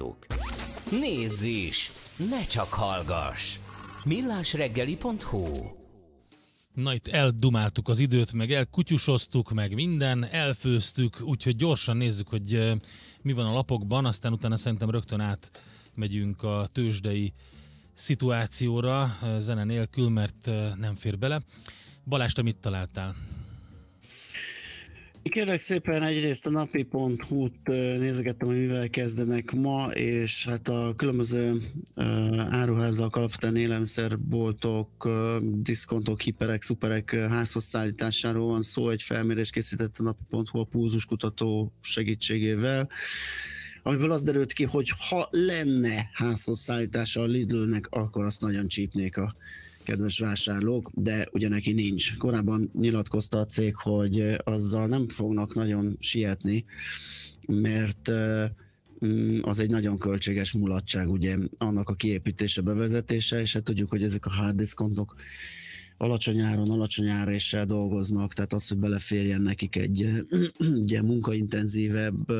hallgatók. Nézz is! Ne csak hallgass! millásreggeli.hu Na itt eldumáltuk az időt, meg elkutyusoztuk, meg minden, elfőztük, úgyhogy gyorsan nézzük, hogy mi van a lapokban, aztán utána szerintem rögtön át megyünk a tőzsdei szituációra zene nélkül, mert nem fér bele. Balást, amit találtál? Kérlek szépen egyrészt a napi.hu-t nézegettem, hogy mivel kezdenek ma, és hát a különböző áruházak, alapvetően élelmiszerboltok, diszkontok, hiperek, szuperek házhoz szállításáról van szó. Egy felmérés készített a napi.hu a kutató segítségével amiből az derült ki, hogy ha lenne házhoz szállítása a Lidlnek, akkor azt nagyon csípnék a kedves vásárlók, de ugye neki nincs. Korábban nyilatkozta a cég, hogy azzal nem fognak nagyon sietni, mert mm, az egy nagyon költséges mulatság, ugye annak a kiépítése, bevezetése, és hát tudjuk, hogy ezek a hard diskontok alacsony áron, alacsony áréssel dolgoznak, tehát az, hogy beleférjen nekik egy ugye munkaintenzívebb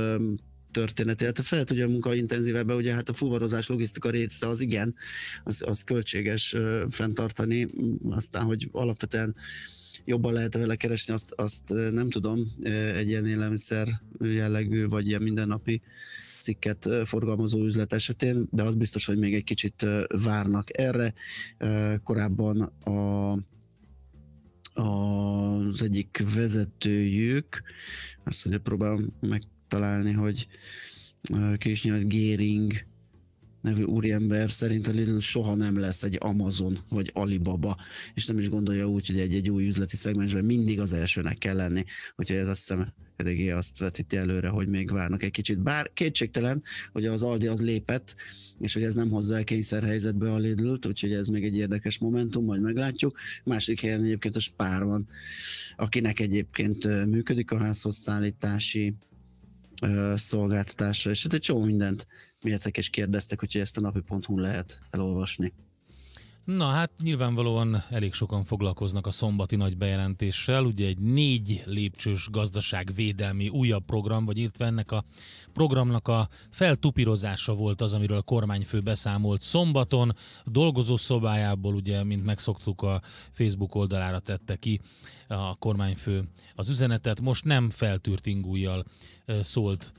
történet, illetve hát fel tudja a munka intenzívebben, ugye hát a fuvarozás logisztika része az igen, az, az költséges fenntartani, aztán, hogy alapvetően jobban lehet vele keresni, azt, azt nem tudom, egy ilyen élelmiszer jellegű, vagy ilyen mindennapi cikket forgalmazó üzlet esetén, de az biztos, hogy még egy kicsit várnak erre. Korábban a az egyik vezetőjük, azt mondja, próbálom meg találni, hogy Kisnyert Géring nevű úriember szerint a Lidl soha nem lesz egy Amazon vagy Alibaba, és nem is gondolja úgy, hogy egy, egy új üzleti szegmensben mindig az elsőnek kell lenni, úgyhogy ez azt hiszem eléggé azt vetíti előre, hogy még várnak egy kicsit. Bár kétségtelen, hogy az Aldi az lépett, és hogy ez nem hozza el kényszerhelyzetbe a Lidl-t, úgyhogy ez még egy érdekes momentum, majd meglátjuk. Másik helyen egyébként a Spár van, akinek egyébként működik a házhoz szállítási szolgáltatásra, és hát egy csomó mindent mértek és kérdeztek, hogy ezt a napi.hu lehet elolvasni. Na hát nyilvánvalóan elég sokan foglalkoznak a szombati nagy bejelentéssel, ugye egy négy lépcsős gazdaságvédelmi újabb program, vagy illetve ennek a programnak a feltupírozása volt az, amiről a kormányfő beszámolt szombaton, dolgozó szobájából ugye, mint megszoktuk a Facebook oldalára tette ki a kormányfő az üzenetet, most nem feltűrt ingújjal szólt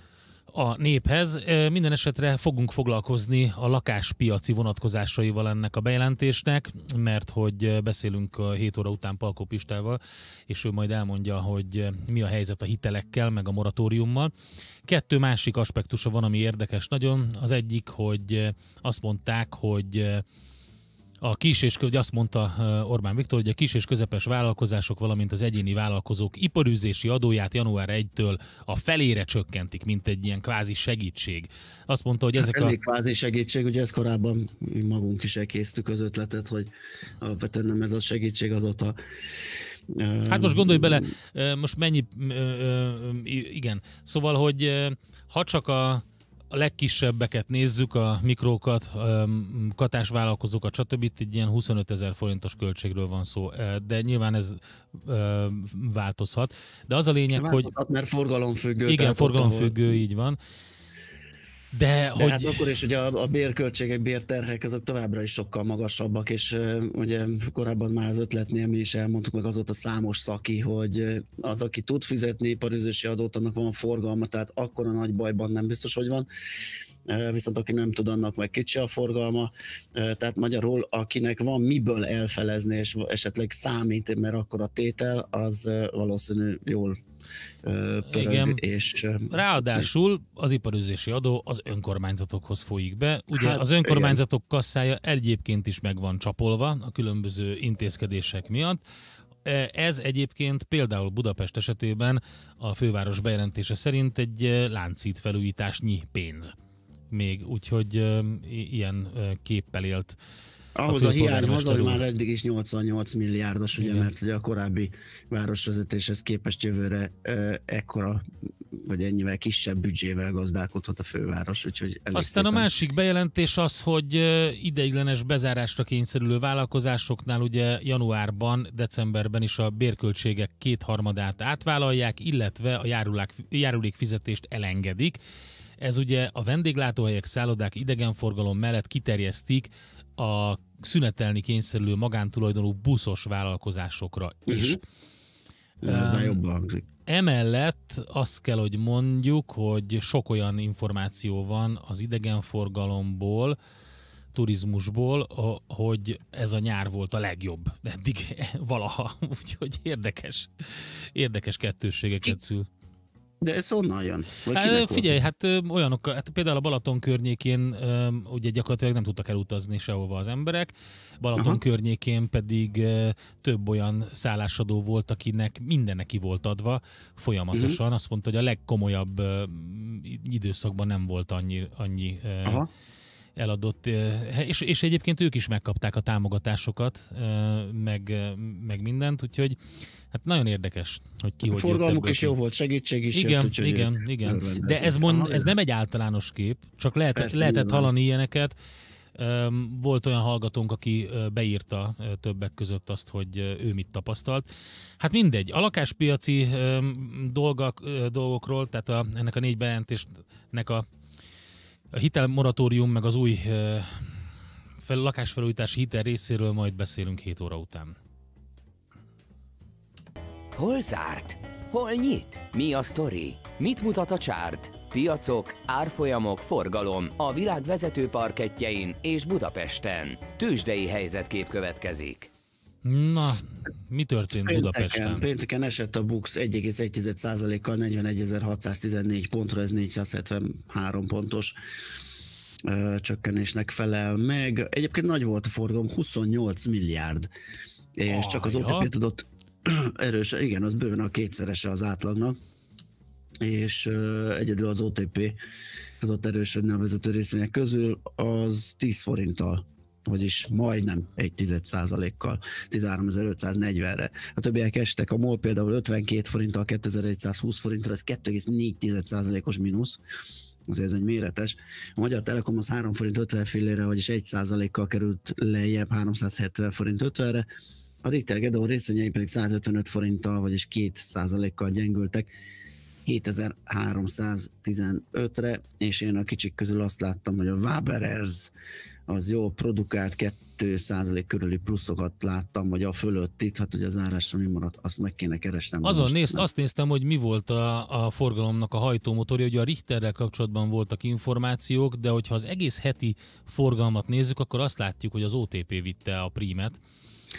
a néphez. Minden esetre fogunk foglalkozni a lakáspiaci vonatkozásaival ennek a bejelentésnek, mert hogy beszélünk 7 óra után Palkó Pistával, és ő majd elmondja, hogy mi a helyzet a hitelekkel, meg a moratóriummal. Kettő másik aspektusa van, ami érdekes nagyon. Az egyik, hogy azt mondták, hogy a kis és köz, azt mondta eh, Orbán Viktor, hogy a kis és közepes vállalkozások, valamint az egyéni vállalkozók iparűzési adóját január 1-től a felére csökkentik, mint egy ilyen kvázi segítség. Azt mondta, hogy hát ezek a a... kvázi segítség, ugye ezt korábban mi magunk is elkésztük az ötletet, hogy alapvetően nem ez a segítség azóta. Eh, hát most gondolj bele, mm. eh, most mennyi, igen, szóval, hogy ha csak a a legkisebbeket nézzük, a mikrókat, katásvállalkozókat, stb. Itt egy ilyen 25 ezer forintos költségről van szó, de nyilván ez változhat. De az a lényeg, változhat, hogy... mert forgalomfüggő. Igen, forgalomfüggő, így van. De, De hogy... hát akkor is ugye a, a bérköltségek, bérterhek azok továbbra is sokkal magasabbak, és uh, ugye korábban már az ötletnél mi is elmondtuk meg azóta számos szaki, hogy az, aki tud fizetni parizősi adót, annak van forgalma, tehát akkor a nagy bajban nem biztos, hogy van viszont aki nem tud, annak meg kicsi a forgalma. Tehát magyarul, akinek van miből elfelezni, és esetleg számít, mert akkor a tétel az valószínű jól pörög, Igen. és... Ráadásul az iparüzési adó az önkormányzatokhoz folyik be. Ugye hát, az önkormányzatok igen. kasszája egyébként is meg van csapolva a különböző intézkedések miatt. Ez egyébként például Budapest esetében a főváros bejelentése szerint egy láncít felújításnyi pénz még, úgyhogy ilyen képpel élt. Ahhoz a, a hiány az, ami már eddig is 88 milliárdos, ugye, Igen. mert ugye a korábbi városvezetéshez képest jövőre ö, ekkora vagy ennyivel kisebb büdzsével gazdálkodhat a főváros. Úgyhogy Aztán szépen... a másik bejelentés az, hogy ideiglenes bezárásra kényszerülő vállalkozásoknál ugye januárban, decemberben is a bérköltségek kétharmadát átvállalják, illetve a járulák, járulék fizetést elengedik. Ez ugye a vendéglátóhelyek, szállodák, idegenforgalom mellett kiterjesztik a szünetelni kényszerülő magántulajdonú buszos vállalkozásokra is. Uh-huh. ez már jobban hangzik. Emellett azt kell, hogy mondjuk, hogy sok olyan információ van az idegenforgalomból, turizmusból, hogy ez a nyár volt a legjobb eddig valaha, úgyhogy érdekes, érdekes kettősségeket szül. De ez honnan jön? hát, figyelj, volt? hát olyanok, hát például a Balaton környékén ugye gyakorlatilag nem tudtak elutazni sehova az emberek, Balaton Aha. környékén pedig több olyan szállásadó volt, akinek mindennek ki volt adva folyamatosan. Uh-huh. Azt mondta, hogy a legkomolyabb időszakban nem volt annyi, annyi Aha eladott, és, és egyébként ők is megkapták a támogatásokat, meg, meg mindent, úgyhogy hát nagyon érdekes, hogy ki hát a hogy forgalmuk is jó volt, segítség is igen, jött, Igen, ő igen. De ez, mond, ez nem egy általános kép, csak lehet, lehetett hallani ilyeneket. Volt olyan hallgatónk, aki beírta többek között azt, hogy ő mit tapasztalt. Hát mindegy, a lakáspiaci dolgok, dolgokról, tehát a, ennek a négy bejelentésnek a a hitelmoratórium meg az új fel, lakásfelújítási hitel részéről majd beszélünk 7 óra után. Hol zárt? Hol nyit? Mi a sztori? Mit mutat a csárt? Piacok, árfolyamok, forgalom a világ vezető parketjein és Budapesten. Tősdei helyzetkép következik. Na, mi történt pénteken, Budapesten? Pénteken esett a BUX 1,1%-kal 41.614 pontra, ez 473 pontos csökkenésnek felel meg. Egyébként nagy volt a forgalom, 28 milliárd, és csak az OTP tudott erős, igen, az bőven a kétszerese az átlagnak, és egyedül az OTP tudott erősödni a vezető részvények közül, az 10 forinttal vagyis majdnem egy tized százalékkal 13.540-re. A többiek estek, a MOL például 52 forinttal 2120 forintra, ez 2,4 tized százalékos mínusz, azért ez egy méretes. A Magyar Telekom az 3 forint 50 fillére, vagyis 1 százalékkal került lejjebb 370 forint 50-re, a Richter Gedeon részvényei pedig 155 forinttal, vagyis 2 százalékkal gyengültek, 7315-re, és én a kicsik közül azt láttam, hogy a Waberers az jó produkált 2% körüli pluszokat láttam, hogy a fölött itt, hát hogy az árásra mi maradt, azt meg kéne keresnem. Azon nézt, nem. azt néztem, hogy mi volt a, a forgalomnak a hajtómotorja, hogy a Richterrel kapcsolatban voltak információk, de hogyha az egész heti forgalmat nézzük, akkor azt látjuk, hogy az OTP vitte a prímet,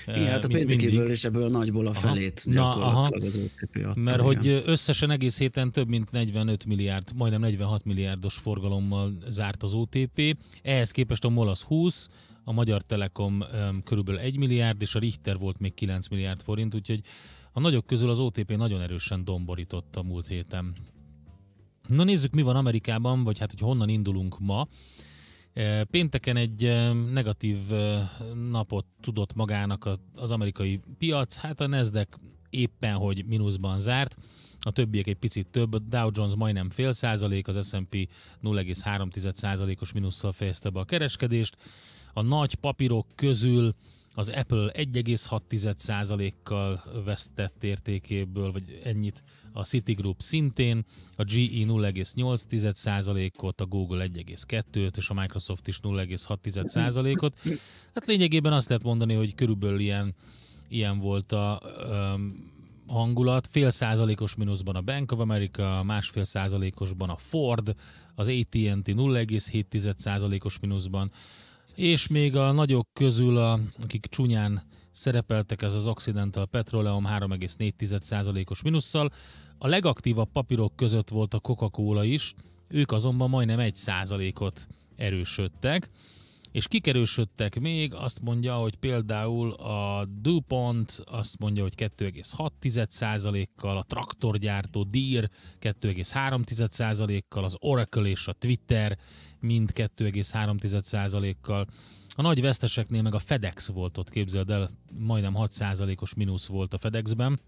igen, hát a péntekéből és ebből a nagyból a felét aha. Na, aha. az OTP Mert hogy összesen egész héten több mint 45 milliárd, majdnem 46 milliárdos forgalommal zárt az OTP. Ehhez képest a MOL az 20, a Magyar Telekom körülbelül 1 milliárd, és a Richter volt még 9 milliárd forint, úgyhogy a nagyok közül az OTP nagyon erősen domborított a múlt héten. Na nézzük, mi van Amerikában, vagy hát, hogy honnan indulunk ma. Pénteken egy negatív napot tudott magának az amerikai piac, hát a Nasdaq éppen, hogy mínuszban zárt, a többiek egy picit több, a Dow Jones majdnem fél százalék, az S&P 0,3 százalékos mínusszal fejezte be a kereskedést. A nagy papírok közül az Apple 1,6%-kal vesztett értékéből, vagy ennyit, a Citigroup szintén, a GE 0,8%-ot, a Google 1,2-t, és a Microsoft is 0,6%-ot. Hát lényegében azt lehet mondani, hogy körülbelül ilyen, ilyen volt a um, hangulat. Fél százalékos mínuszban a Bank of America, másfél százalékosban a Ford, az AT&T 0,7 százalékos mínuszban, és még a nagyok közül, a, akik csúnyán szerepeltek, ez az Occidental Petroleum 3,4%-os minusszal. A legaktívabb papírok között volt a Coca-Cola is, ők azonban majdnem 1%-ot erősödtek és kikerősödtek még, azt mondja, hogy például a DuPont azt mondja, hogy 2,6%-kal, a traktorgyártó dir, 2,3%-kal, az Oracle és a Twitter mind 2,3%-kal. A nagy veszteseknél meg a FedEx volt ott, képzeld el, majdnem 6%-os mínusz volt a FedExben.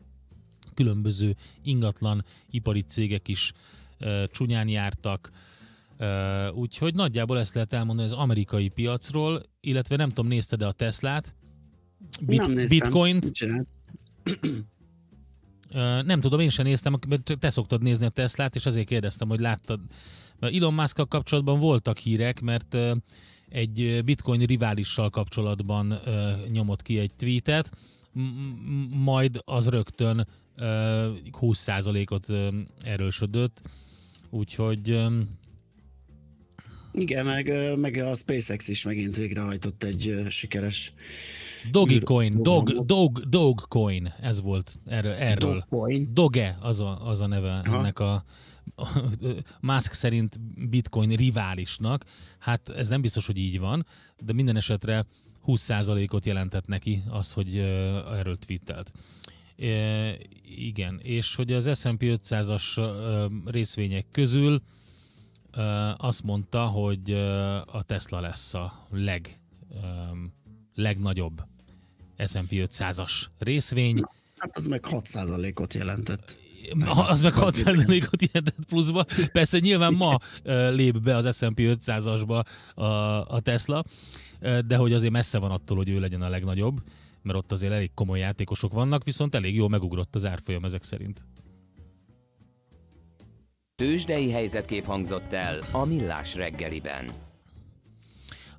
Különböző ingatlan ipari cégek is e, csúnyán jártak, Úgyhogy nagyjából ezt lehet elmondani az amerikai piacról, illetve nem tudom, nézted de a Teslát, bit- nem Bitcoint. Nem tudom, én sem néztem, mert te szoktad nézni a Teslát, és azért kérdeztem, hogy láttad. Elon musk kapcsolatban voltak hírek, mert egy bitcoin riválissal kapcsolatban nyomott ki egy tweetet, majd az rögtön 20%-ot erősödött, úgyhogy igen, meg, meg a SpaceX is megint végrehajtott egy sikeres... Dogecoin, dog, dog, Dogecoin, ez volt erről. erről. Doge az a, az a neve ha. ennek a, a Musk szerint bitcoin riválisnak. Hát ez nem biztos, hogy így van, de minden esetre 20%-ot jelentett neki az, hogy erről twittelt. E, igen, és hogy az S&P 500-as részvények közül azt mondta, hogy a Tesla lesz a leg, legnagyobb S&P 500-as részvény. Hát az meg 6%-ot jelentett. Az meg 6%-ot jelentett pluszba. Persze nyilván ma lép be az S&P 500-asba a, a Tesla, de hogy azért messze van attól, hogy ő legyen a legnagyobb, mert ott azért elég komoly játékosok vannak, viszont elég jól megugrott az árfolyam ezek szerint. Tőzsdei helyzetkép hangzott el a Millás reggeliben.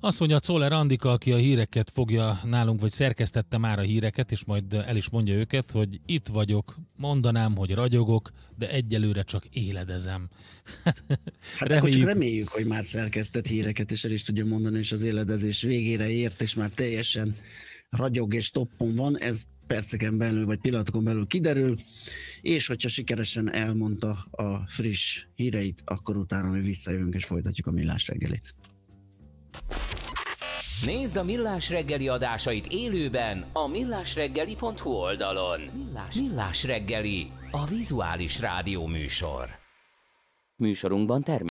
Azt mondja Czoller Andika, aki a híreket fogja nálunk, vagy szerkesztette már a híreket, és majd el is mondja őket, hogy itt vagyok, mondanám, hogy ragyogok, de egyelőre csak éledezem. hát reméljük. akkor csak reméljük, hogy már szerkesztett híreket, és el is tudja mondani, és az éledezés végére ért, és már teljesen ragyog és toppon van. Ez perceken belül, vagy pillanatokon belül kiderül, és hogyha sikeresen elmondta a friss híreit, akkor utána mi visszajövünk és folytatjuk a millás reggelit. Nézd a Millás reggeli adásait élőben a millásreggeli.hu oldalon. Millás. Millás reggeli, a vizuális rádió műsor. Műsorunkban termék